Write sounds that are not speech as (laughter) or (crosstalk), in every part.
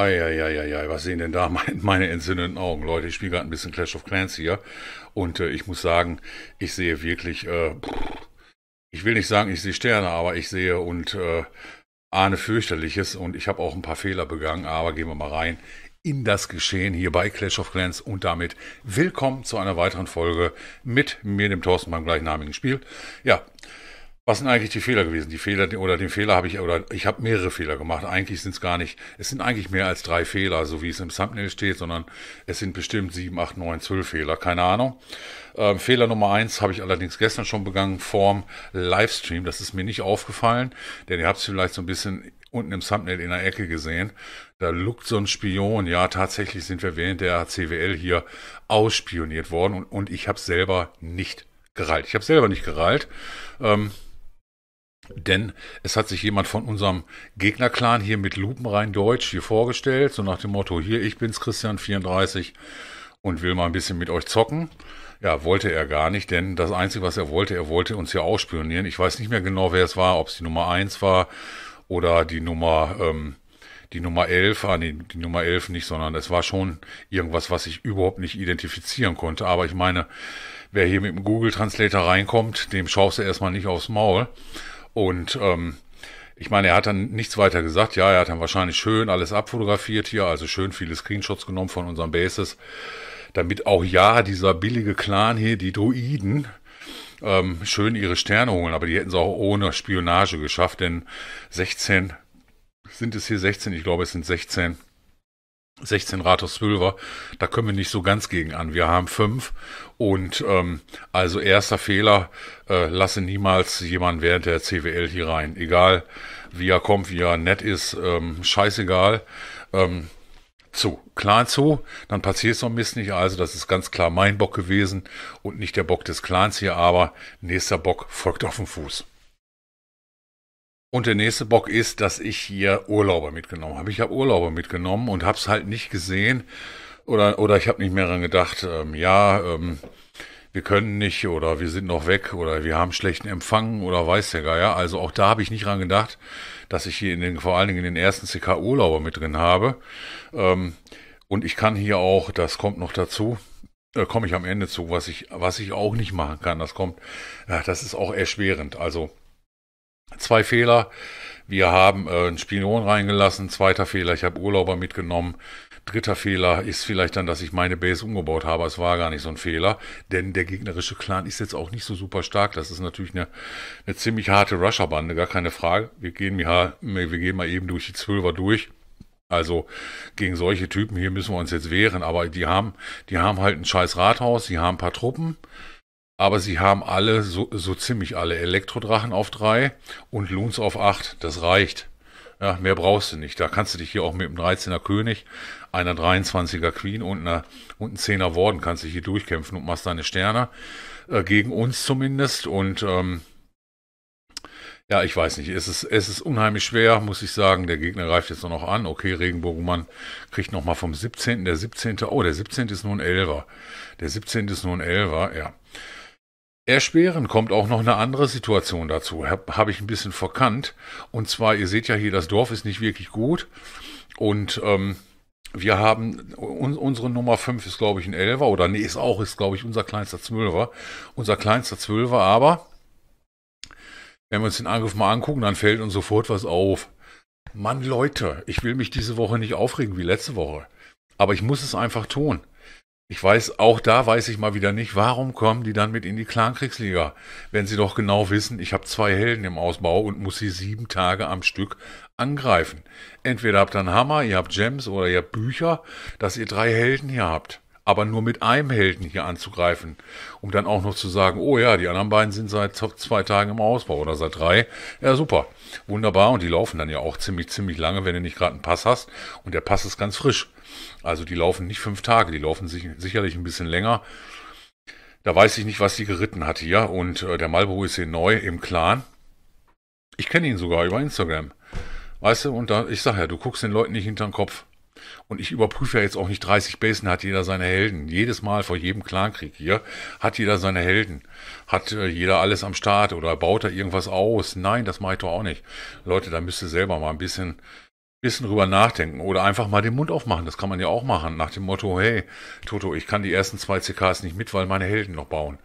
Eieieiei, was sehen denn da (laughs) meine, meine entzündeten Augen? Leute, ich spiele gerade ein bisschen Clash of Clans hier und äh, ich muss sagen, ich sehe wirklich, äh, ich will nicht sagen, ich sehe Sterne, aber ich sehe und äh, ahne fürchterliches und ich habe auch ein paar Fehler begangen, aber gehen wir mal rein in das Geschehen hier bei Clash of Clans und damit willkommen zu einer weiteren Folge mit mir, dem Thorsten, beim gleichnamigen Spiel. Ja, was sind eigentlich die Fehler gewesen? Die Fehler oder den Fehler habe ich oder ich habe mehrere Fehler gemacht. Eigentlich sind es gar nicht. Es sind eigentlich mehr als drei Fehler, so wie es im Thumbnail steht, sondern es sind bestimmt sieben, acht, neun, zwölf Fehler. Keine Ahnung. Ähm, Fehler Nummer eins habe ich allerdings gestern schon begangen. vorm Livestream. Das ist mir nicht aufgefallen, denn ihr habt es vielleicht so ein bisschen unten im Thumbnail in der Ecke gesehen. Da lugt so ein Spion. Ja, tatsächlich sind wir während der CWL hier ausspioniert worden und, und ich habe selber nicht gereilt. Ich habe selber nicht gereilt. Ähm, denn es hat sich jemand von unserem Gegnerclan hier mit lupenrein Deutsch hier vorgestellt, so nach dem Motto, hier, ich bin's Christian 34 und will mal ein bisschen mit euch zocken. Ja, wollte er gar nicht, denn das Einzige, was er wollte, er wollte uns hier ausspionieren. Ich weiß nicht mehr genau, wer es war, ob es die Nummer 1 war oder die Nummer, ähm, die Nummer 11, ah, nee, die Nummer 11 nicht, sondern es war schon irgendwas, was ich überhaupt nicht identifizieren konnte. Aber ich meine, wer hier mit dem Google Translator reinkommt, dem schaust du erstmal nicht aufs Maul. Und ähm, ich meine, er hat dann nichts weiter gesagt. Ja, er hat dann wahrscheinlich schön alles abfotografiert hier, also schön viele Screenshots genommen von unseren Bases, damit auch ja dieser billige Clan hier, die Druiden, ähm, schön ihre Sterne holen. Aber die hätten es auch ohne Spionage geschafft, denn 16 sind es hier 16, ich glaube, es sind 16 16 Rathaus Silver, da können wir nicht so ganz gegen an. Wir haben fünf und ähm, also erster Fehler, äh, lasse niemals jemanden während der CWL hier rein. Egal wie er kommt, wie er nett ist, ähm, scheißegal. Ähm, zu, Clan zu, dann passiert noch ein bisschen nicht. Also das ist ganz klar mein Bock gewesen und nicht der Bock des Clans hier, aber nächster Bock folgt auf dem Fuß. Und der nächste Bock ist, dass ich hier Urlauber mitgenommen habe. Ich habe Urlauber mitgenommen und habe es halt nicht gesehen oder, oder ich habe nicht mehr daran gedacht, ähm, ja, ähm, wir können nicht oder wir sind noch weg oder wir haben schlechten Empfang oder weiß der Geier. Also auch da habe ich nicht dran gedacht, dass ich hier in den, vor allen Dingen in den ersten CK Urlauber mit drin habe. Ähm, und ich kann hier auch, das kommt noch dazu, äh, komme ich am Ende zu, was ich, was ich auch nicht machen kann. Das kommt, ja, das ist auch erschwerend. Also zwei Fehler. Wir haben äh, einen Spion reingelassen. Zweiter Fehler, ich habe Urlauber mitgenommen. Dritter Fehler ist vielleicht dann, dass ich meine Base umgebaut habe. Es war gar nicht so ein Fehler, denn der gegnerische Clan ist jetzt auch nicht so super stark. Das ist natürlich eine, eine ziemlich harte Rusher-Bande, gar keine Frage. Wir gehen, ja, wir gehen mal eben durch die Zwölfer durch. Also gegen solche Typen hier müssen wir uns jetzt wehren, aber die haben, die haben halt ein scheiß Rathaus, die haben ein paar Truppen, aber sie haben alle, so, so ziemlich alle, Elektrodrachen auf drei und Loons auf acht. Das reicht. Ja, mehr brauchst du nicht. Da kannst du dich hier auch mit einem 13er König, einer 23er Queen und, einer, und einem 10er Warden kannst dich hier durchkämpfen und machst deine Sterne. Äh, gegen uns zumindest. Und ähm, ja, ich weiß nicht. Es ist, es ist unheimlich schwer, muss ich sagen. Der Gegner greift jetzt noch an. Okay, Regenbogenmann kriegt nochmal vom 17. Der 17. Oh, der 17. ist nur ein 11er. Der 17. ist nur ein 11er. ja erschwerend kommt auch noch eine andere Situation dazu, habe hab ich ein bisschen verkannt. Und zwar, ihr seht ja hier, das Dorf ist nicht wirklich gut. Und ähm, wir haben, un, unsere Nummer 5 ist, glaube ich, ein Elfer oder nee, ist auch, ist, glaube ich, unser kleinster Zwölfer. Unser kleinster Zwölfer, aber wenn wir uns den Angriff mal angucken, dann fällt uns sofort was auf. Mann, Leute, ich will mich diese Woche nicht aufregen wie letzte Woche. Aber ich muss es einfach tun. Ich weiß, auch da weiß ich mal wieder nicht, warum kommen die dann mit in die Clankriegsliga, wenn sie doch genau wissen, ich habe zwei Helden im Ausbau und muss sie sieben Tage am Stück angreifen. Entweder habt ihr einen Hammer, ihr habt Gems oder ihr habt Bücher, dass ihr drei Helden hier habt aber nur mit einem Helden hier anzugreifen, um dann auch noch zu sagen, oh ja, die anderen beiden sind seit zwei Tagen im Ausbau oder seit drei. Ja, super, wunderbar. Und die laufen dann ja auch ziemlich, ziemlich lange, wenn du nicht gerade einen Pass hast. Und der Pass ist ganz frisch. Also die laufen nicht fünf Tage, die laufen sich, sicherlich ein bisschen länger. Da weiß ich nicht, was sie geritten hat hier. Und äh, der Malbro ist hier neu im Clan. Ich kenne ihn sogar über Instagram. Weißt du, und da, ich sage ja, du guckst den Leuten nicht hinter den Kopf. Und ich überprüfe ja jetzt auch nicht 30 Basen, hat jeder seine Helden. Jedes Mal vor jedem Clankrieg hier hat jeder seine Helden. Hat äh, jeder alles am Start oder baut er irgendwas aus? Nein, das mache ich doch auch nicht. Leute, da müsst ihr selber mal ein bisschen, bisschen drüber nachdenken oder einfach mal den Mund aufmachen. Das kann man ja auch machen. Nach dem Motto, hey, Toto, ich kann die ersten zwei CKs nicht mit, weil meine Helden noch bauen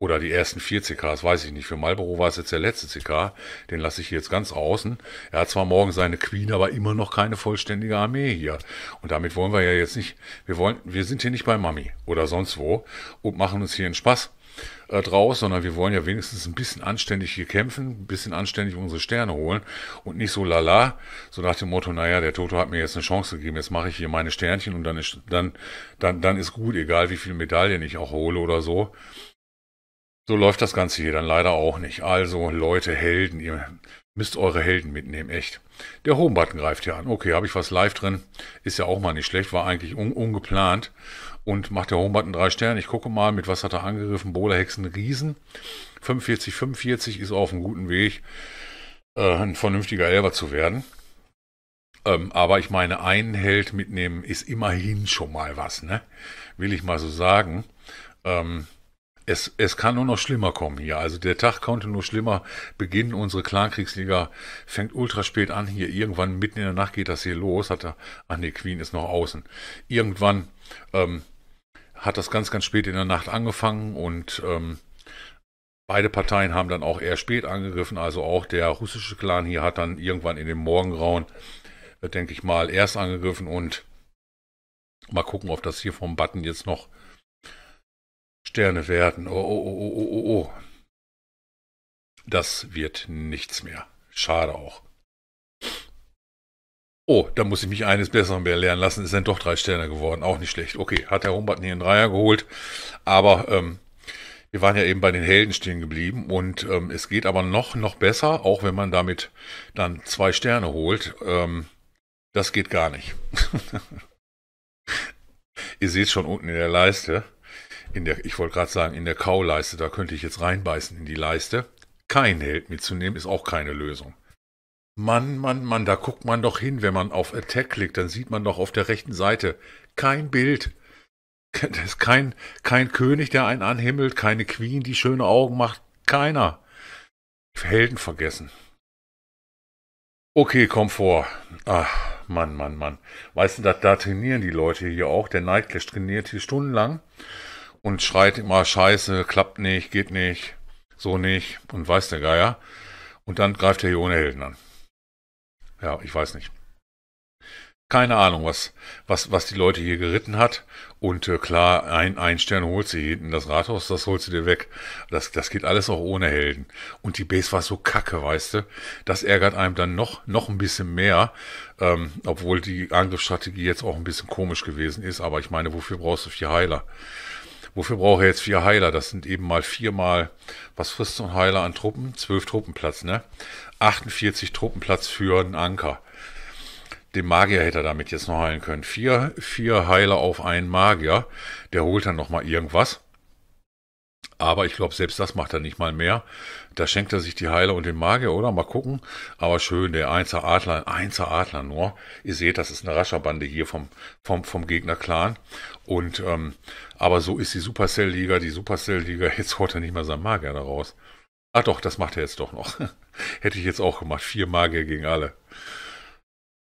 oder die ersten vier CKs, weiß ich nicht. Für Marlboro war es jetzt der letzte CK, den lasse ich jetzt ganz außen. Er hat zwar morgen seine Queen, aber immer noch keine vollständige Armee hier. Und damit wollen wir ja jetzt nicht, wir wollen, wir sind hier nicht bei Mami oder sonst wo und machen uns hier einen Spaß äh, draus, sondern wir wollen ja wenigstens ein bisschen anständig hier kämpfen, ein bisschen anständig unsere Sterne holen und nicht so lala, so nach dem Motto, naja, der Toto hat mir jetzt eine Chance gegeben, jetzt mache ich hier meine Sternchen und dann ist, dann, dann, dann ist gut, egal wie viele Medaillen ich auch hole oder so so läuft das Ganze hier dann leider auch nicht. Also Leute, Helden, ihr müsst eure Helden mitnehmen, echt. Der Home-Button greift hier an. Okay, habe ich was live drin. Ist ja auch mal nicht schlecht, war eigentlich un ungeplant. Und macht der Home-Button drei Sterne. Ich gucke mal, mit was hat er angegriffen. Bola-Hexen Riesen. 45, 45 ist auf einem guten Weg, äh, ein vernünftiger Elber zu werden. Ähm, aber ich meine, einen Held mitnehmen ist immerhin schon mal was, ne? Will ich mal so sagen. Ähm, es, es kann nur noch schlimmer kommen hier. Also der Tag konnte nur schlimmer beginnen. Unsere Clankriegsliga fängt ultra spät an hier. Irgendwann mitten in der Nacht geht das hier los. Hat er, ach nee, Queen ist noch außen. Irgendwann ähm, hat das ganz, ganz spät in der Nacht angefangen und ähm, beide Parteien haben dann auch eher spät angegriffen. Also auch der russische Clan hier hat dann irgendwann in dem Morgengrauen, äh, denke ich mal, erst angegriffen und mal gucken, ob das hier vom Button jetzt noch Sterne werden. Oh, oh, oh, oh, oh, oh, oh. Das wird nichts mehr. Schade auch. Oh, da muss ich mich eines Besseren mehr lernen lassen. Ist dann doch drei Sterne geworden. Auch nicht schlecht. Okay, hat Herr Humbert nie einen Dreier geholt. Aber ähm, wir waren ja eben bei den Helden stehen geblieben. Und ähm, es geht aber noch, noch besser, auch wenn man damit dann zwei Sterne holt. Ähm, das geht gar nicht. (laughs) Ihr seht schon unten in der Leiste in der, ich wollte gerade sagen, in der Kauleiste, da könnte ich jetzt reinbeißen in die Leiste. Kein Held mitzunehmen ist auch keine Lösung. Mann, Mann, Mann, da guckt man doch hin, wenn man auf Attack klickt, dann sieht man doch auf der rechten Seite kein Bild. (laughs) Das ist kein, kein König, der einen anhimmelt, keine Queen, die schöne Augen macht, keiner. Helden vergessen. Okay, komm vor. Ach, Mann, Mann, Mann. Weißt du, da, da trainieren die Leute hier auch. Der Nightclash trainiert hier stundenlang und schreit immer Scheiße, klappt nicht, geht nicht, so nicht und weiß der Geier. Und dann greift er hier ohne Helden an. Ja, ich weiß nicht. Keine Ahnung, was, was, was die Leute hier geritten hat. Und äh, klar, ein, ein Stern holt sie hinten, das Rathaus, das holt sie dir weg. Das, das geht alles auch ohne Helden. Und die Base war so kacke, weißt du. Das ärgert einem dann noch, noch ein bisschen mehr. Ähm, obwohl die Angriffsstrategie jetzt auch ein bisschen komisch gewesen ist. Aber ich meine, wofür brauchst du vier Heiler? Wofür braucht er jetzt vier Heiler? Das sind eben mal viermal, was frisst so ein Heiler an Truppen? Zwölf Truppenplatz, ne? 48 Truppenplatz für einen Anker. Den Magier hätte er damit jetzt noch heilen können. Vier, vier Heiler auf einen Magier. Der holt dann nochmal irgendwas. Aber ich glaube, selbst das macht er nicht mal mehr. Da schenkt er sich die Heile und den Magier, oder? Mal gucken. Aber schön, der Einser Adler, Einser Adler nur. Ihr seht, das ist eine Rascherbande hier vom, vom, vom Gegner-Clan. Und, ähm, aber so ist die Supercell-Liga. Die Supercell-Liga, (laughs) jetzt haut er nicht mal seinen Magier da raus. Ah doch, das macht er jetzt doch noch. (laughs) Hätte ich jetzt auch gemacht. Vier Magier gegen alle.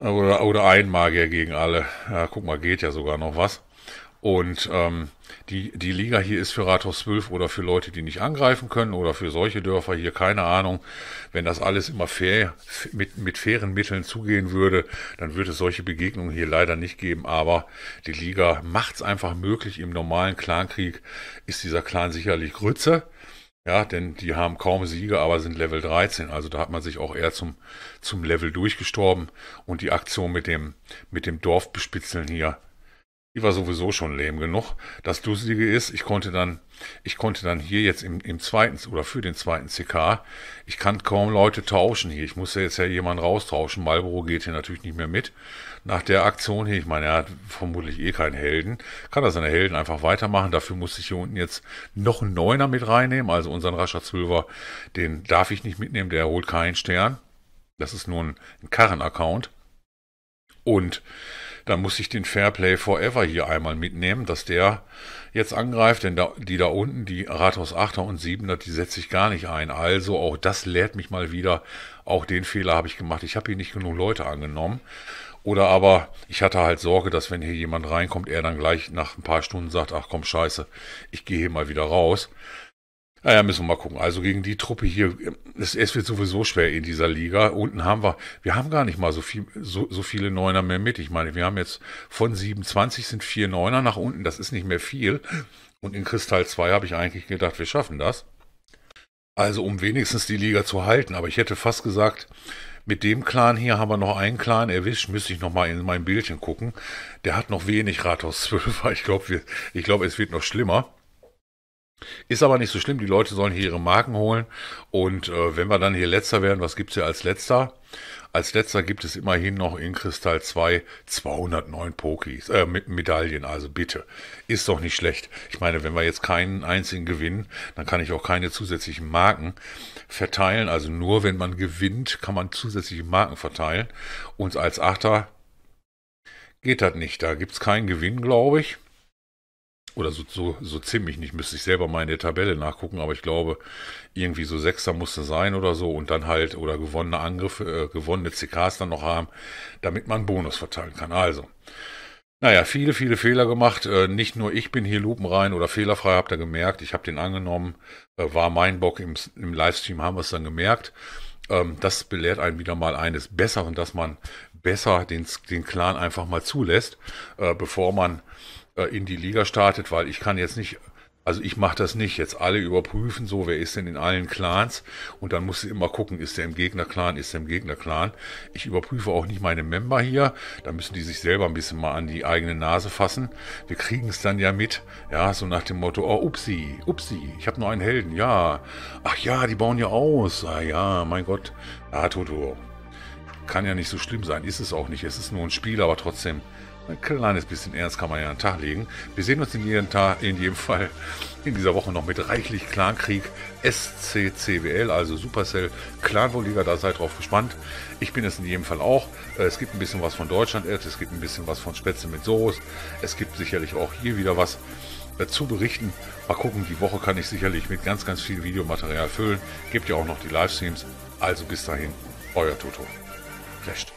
Oder, oder ein Magier gegen alle. Ja, guck mal, geht ja sogar noch was. Und ähm, die, die Liga hier ist für Rathaus 12 oder für Leute, die nicht angreifen können oder für solche Dörfer hier, keine Ahnung. Wenn das alles immer fair, mit, mit fairen Mitteln zugehen würde, dann würde es solche Begegnungen hier leider nicht geben. Aber die Liga macht es einfach möglich. Im normalen Clankrieg ist dieser Clan sicherlich Grütze. Ja, denn die haben kaum Siege, aber sind Level 13. Also da hat man sich auch eher zum, zum Level durchgestorben. Und die Aktion mit dem, mit dem Dorfbespitzeln hier die war sowieso schon lähm genug. Das Lustige ist, ich konnte dann, ich konnte dann hier jetzt im, im zweiten oder für den zweiten CK, ich kann kaum Leute tauschen hier. Ich muss ja jetzt ja jemanden raustauschen. Malboro geht hier natürlich nicht mehr mit. Nach der Aktion hier, ich meine, er hat vermutlich eh keinen Helden, kann er seine Helden einfach weitermachen. Dafür muss ich hier unten jetzt noch einen Neuner mit reinnehmen. Also unseren Rascher Zwölfer, den darf ich nicht mitnehmen, der holt keinen Stern. Das ist nur ein Karren-Account. Und dann muss ich den Fairplay Forever hier einmal mitnehmen, dass der jetzt angreift, denn da, die da unten, die Rathaus 8er und 7er, die setze ich gar nicht ein. Also auch das lehrt mich mal wieder. Auch den Fehler habe ich gemacht. Ich habe hier nicht genug Leute angenommen. Oder aber ich hatte halt Sorge, dass wenn hier jemand reinkommt, er dann gleich nach ein paar Stunden sagt, ach komm scheiße, ich gehe hier mal wieder raus. Naja, müssen wir mal gucken. Also gegen die Truppe hier, es, es wird sowieso schwer in dieser Liga. Unten haben wir, wir haben gar nicht mal so, viel, so, so viele Neuner mehr mit. Ich meine, wir haben jetzt von 27 sind vier Neuner nach unten, das ist nicht mehr viel. Und in Kristall 2 habe ich eigentlich gedacht, wir schaffen das. Also um wenigstens die Liga zu halten. Aber ich hätte fast gesagt, mit dem Clan hier haben wir noch einen Clan erwischt, müsste ich nochmal in mein Bildchen gucken. Der hat noch wenig Rathaus 12, (laughs) ich glaube, glaub, es wird noch schlimmer. Ist aber nicht so schlimm, die Leute sollen hier ihre Marken holen und äh, wenn wir dann hier letzter werden, was gibt es hier als letzter? Als letzter gibt es immerhin noch in Kristall 2 209 Pokis, äh, Medaillen, also bitte. Ist doch nicht schlecht. Ich meine, wenn wir jetzt keinen einzigen gewinnen, dann kann ich auch keine zusätzlichen Marken verteilen. Also nur wenn man gewinnt, kann man zusätzliche Marken verteilen. Und als Achter geht das nicht. Da gibt es keinen Gewinn, glaube ich oder so, so, so ziemlich nicht, müsste ich selber mal in der Tabelle nachgucken, aber ich glaube, irgendwie so Sechster musste sein oder so und dann halt, oder gewonnene Angriffe, äh, gewonnene CKs dann noch haben, damit man einen Bonus verteilen kann. Also, naja, viele, viele Fehler gemacht. Äh, nicht nur ich bin hier lupenrein oder fehlerfrei, habt ihr gemerkt. Ich habe den angenommen, äh, war mein Bock im, im Livestream, haben wir es dann gemerkt. Ähm, das belehrt einen wieder mal eines Besseren, dass man besser den, den Clan einfach mal zulässt, äh, bevor man äh, in die Liga startet, weil ich kann jetzt nicht also ich mache das nicht. Jetzt alle überprüfen, so wer ist denn in allen Clans und dann muss du immer gucken, ist der im Gegner-Clan, ist der im Gegner-Clan. Ich überprüfe auch nicht meine Member hier. Da müssen die sich selber ein bisschen mal an die eigene Nase fassen. Wir kriegen es dann ja mit, ja, so nach dem Motto, oh upsi, upsi, ich habe nur einen Helden, ja. Ach ja, die bauen ja aus. Ah ja, mein Gott. Ah, Toto, kann ja nicht so schlimm sein, ist es auch nicht. Es ist nur ein Spiel, aber trotzdem ein kleines bisschen Ernst kann man ja an den Tag legen. Wir sehen uns in jedem, Tag, in jedem Fall in dieser Woche noch mit reichlich Clankrieg SCCWL, also Supercell Clanwohlliga, da seid drauf gespannt. Ich bin es in jedem Fall auch. Äh, es gibt ein bisschen was von Deutschland, es gibt ein bisschen was von Spätzle mit Soros. Es gibt sicherlich auch hier wieder was äh, zu berichten. Mal gucken, die Woche kann ich sicherlich mit ganz, ganz viel Videomaterial füllen. Gibt ja auch noch die Livestreams. Also bis dahin, euer Toto geflasht.